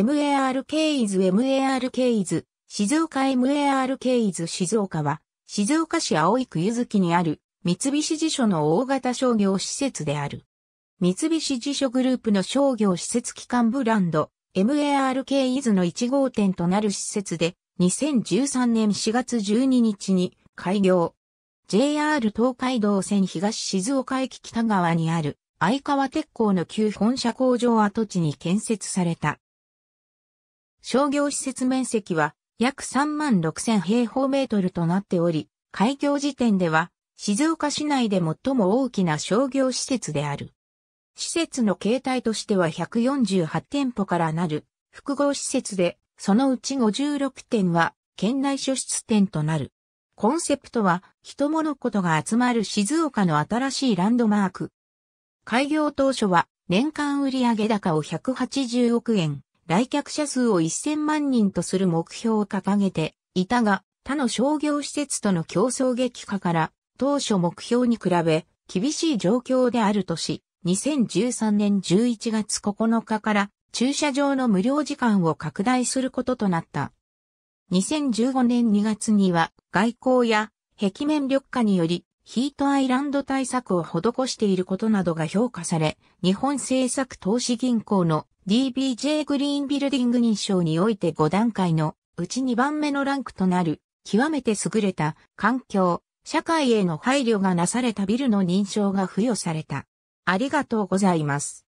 MARK is MARK is 静岡 MARK is 静岡は静岡市葵区ずきにある三菱地所の大型商業施設である。三菱地所グループの商業施設機関ブランド MARK is の1号店となる施設で2013年4月12日に開業。JR 東海道線東静岡駅北側にある相川鉄工の旧本社工場跡地に建設された商業施設面積は約3万6000平方メートルとなっており、開業時点では静岡市内で最も大きな商業施設である。施設の形態としては148店舗からなる複合施設で、そのうち56店は県内初出店となる。コンセプトは人物ことが集まる静岡の新しいランドマーク。開業当初は年間売上高を180億円、来客者数を1000万人とする目標を掲げていたが、他の商業施設との競争激化から、当初目標に比べ、厳しい状況であるとし、2013年11月9日から駐車場の無料時間を拡大することとなった。2015年2月には外交や壁面緑化によりヒートアイランド対策を施していることなどが評価され、日本政策投資銀行の DBJ グリーンビルディング認証において5段階のうち2番目のランクとなる極めて優れた環境、社会への配慮がなされたビルの認証が付与された。ありがとうございます。